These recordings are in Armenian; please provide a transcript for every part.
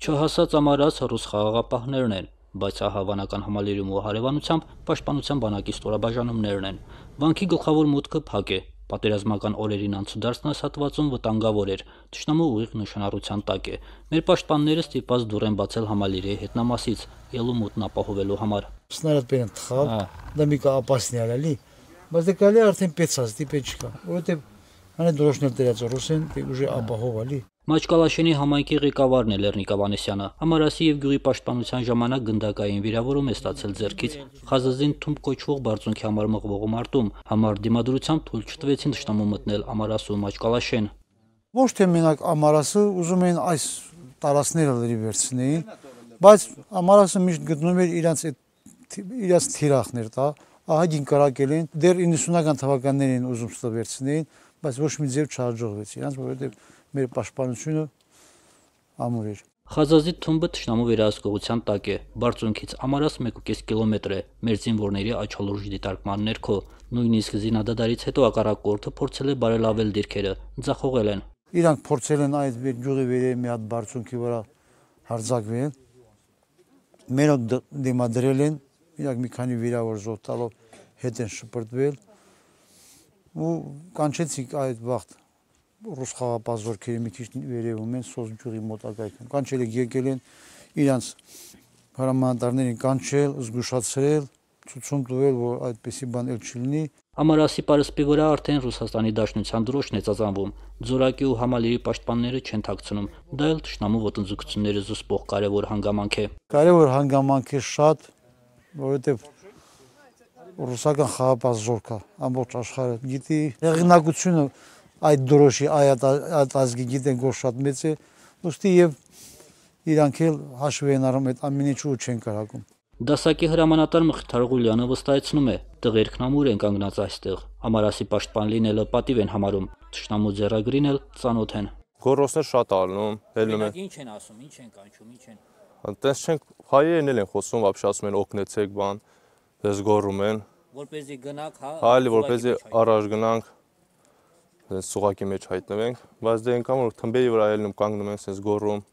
չհասած ամարած ռուս խաղաղապահներն են, բայց սա հավանական համալիրում ու հարևանությամբ պաշտպանության բանակի ստորաբաժանումներն են։ Վանքի գլխավոր մուտքը փակ է, Պատերազմական օրերին անցուդարձնած հատվածում վտանգավոր էր, ճշնամու ուղիղ նշանառության տակ է։ Մեր պաշտպանները ստիպված դուր են բացել համալիրի հետնամասից, ելու մուտն ապահովելու համար։ Սնարդ բերեն թխավ, հա։ դա մի կապասնյալ էլի, բայց դե կարելի արդեն 500 դիպե չկա, որովհետև հանե դրոշներ դրած ռուսեն, դե ուժի ապահով էլի։ Մաչկալաշենի համայնքի ղեկավարն է Լեռնիկ Ավանեսյանը։ Համարասի եւ գյուղի պաշտպանության ժամանակ գնդակային վիրավորում է ստացել ձեռքից Խազազին Թումբ կոչվող բարձունքի համար մղվող մարտում։ Համար դիմադրությամբ թույլ չտվեցին շտամում մտնել Ամարասու Մաչկալաշեն։ Ոչ թե մենակ Ամարասը ուզում էին այս տարածները լրի վերցնեին, բայց Ամարասը միշտ գտնում էր իրանց այդ իրանց թիրախներ, տա, ահագին կրակել էին, դեռ 90-ական թվականներին ուզում ստը վերցնեին բայց ոչ մի ձև չհաջողվեց իրանց, որովհետև մեր պաշտպանությունը ամուր էր։ Խազազի թումբը ճշնամու վերահսկողության տակ է։ Բարձունքից ամարած 1.5 կիլոմետր է։ Մեր զինվորների աչալուրջ դիտարկման ներքո նույնիսկ զինադադարից հետո ակարակորթը փորձել է բարելավել դիրքերը, ձախողել են։ Իրանք փորձել են այդ գյուղի վերև մի հատ բարձունքի վրա հարձակվել։ Մերոք դիմադրել են, իրանք մի քանի վիրավոր զոհ տալով հետ են շպրտվել ու կանչեցիք այդ վաղտ ռուս խաղապահ զորքերը մի քիչ վերևում են սոզ ջուղի մոտակայքում կանչել եք եկել են իրանց հրամանատարներին կանչել զգուշացրել ցուցում տվել, որ այդպիսի բան էլ չլինի։ Ամարասի պարսպի վրա արդեն Ռուսաստանի Դաշնության դրոշն է ծածանվում։ Ձորակի ու Համալիրի պաշտպանները չեն ཐակցնում։ Դա էլ ճշնամու ոտնձգությունները զսպող կարևոր հանգամանք է։ Կարևոր հանգամանք է շատ, որովհետև ռուսական խաղապաս զորքա ամբողջ աշխարհը գիտի հեղինակությունը այդ դրոշի այդ այդ ազգի գիտեն որ շատ մեծ է ուստի եւ իրանք էլ հաշվի են առնում այդ ամենի չու չեն կարակում Դասակի հրամանատար Մխիթար Ղուլյանը վստահեցնում է՝ տղերքն ամուր են կանգնած այստեղ, համարասի պաշտպան լինելը պատիվ են համարում, ճշնամու ձեռագրին էլ ծանոթ են։ Գորոսներ շատ ալնում, ելնում են։ Ինչ են ասում, ինչ են կանչում, ինչ են։ Այնտեղ չենք հայերեն էլ են խոսում, ապշ ասում են օգնեցեք բան, դες գորում են որպեսզի գնանք հա այլ որպեսզի առաջ գնանք դες սուղակի մեջ հայտնվենք բայց դե ինքան որ թմբերի վրա ելնում կանգնում են sense գորում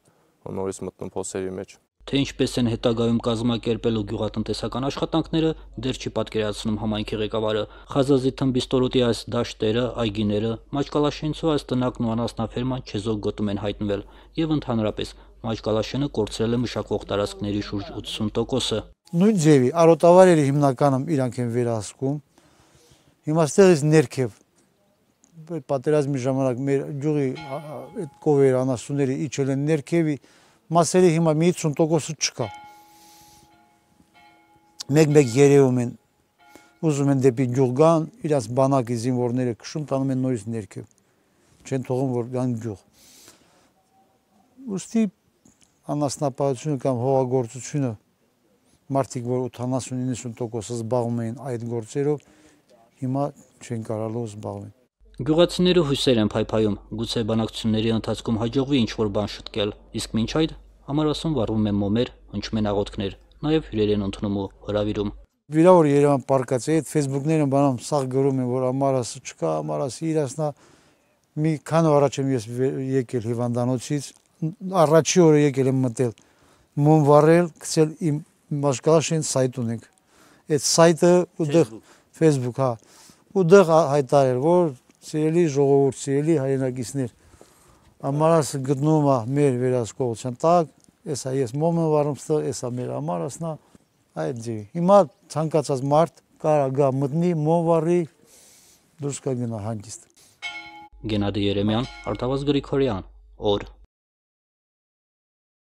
նորից մտնում փոսերի մեջ Թե ինչպես են հետագայում կազմակերպելու գյուղատնտեսական աշխատանքները, դեռ չի պատկերացնում համայնքի ղեկավարը։ Խազազի թմբի ստորոտի այս դաշտերը, այգիները, Մաճկալաշենցու այս տնակն ու անասնաֆերման չեզոք գոտում են հայտնվել եւ ընդհանրապես Մայկալաշյանը կորցրել է մշակվող տարածքների շուրջ 80%-ը։ Նույն ձևի արոտավարերը հիմնականում իրանք են վերահսկում։ Հիմա ստեղից ներքև պատերազմի ժամանակ մեր ջուղի այդ կովեր անասունները իջել են ներքևի մասերի հիմա մի 80%-ը չկա։ Մեկ-մեկ երևում են ուզում են դեպի ջուղ գան, իրաց բանակի զինվորները քշում տանում են նորից ներքև։ Չեն թողում որ գան ջուղ։ Ոստի անասնապահությունը կամ հողագործությունը մարդիկ, որ 80-90%-ը զբաղվում էին այդ գործերով, հիմա չեն կարալու զբաղվել։ Գյուղացիները հույսեր են փայփայում, գուցե բանակցությունների ընթացքում հաջողվի ինչ-որ բան շտկել, իսկ մինչ այդ համարասում վառվում են մոմեր, հնչում են աղոթքներ, նաև հյուրեր են ընդունում ու հրավիրում։ Վիրավոր Երևան պարկած է, այդ Facebook-ները բանամ սաղ գրում են, որ համարասը չկա, համարասը իրասնա։ Մի քանի առաջ եմ ես եկել հիվանդանոցից, առաջի օրը եկել եմ մտել մոմ վառել գցել իմ մաշկալաշին սայտ ունենք այդ սայտը ուդեղ Facebook հա ուդեղ հայտարել որ սիրելի ժողովուրդ սիրելի հայրենակիցներ ամարաս գտնվում է մեր վերահսկողության տակ էսա ես մոմ եմ վառում ստը էսա մեր ամարասնա այդ ձի հիմա ցանկացած մարդ կարա գա մտնի մոմ վառի դուրս կգնա հանդիստ Գենադի Երեմյան, Արտավազ Գրիգորյան, օր 2019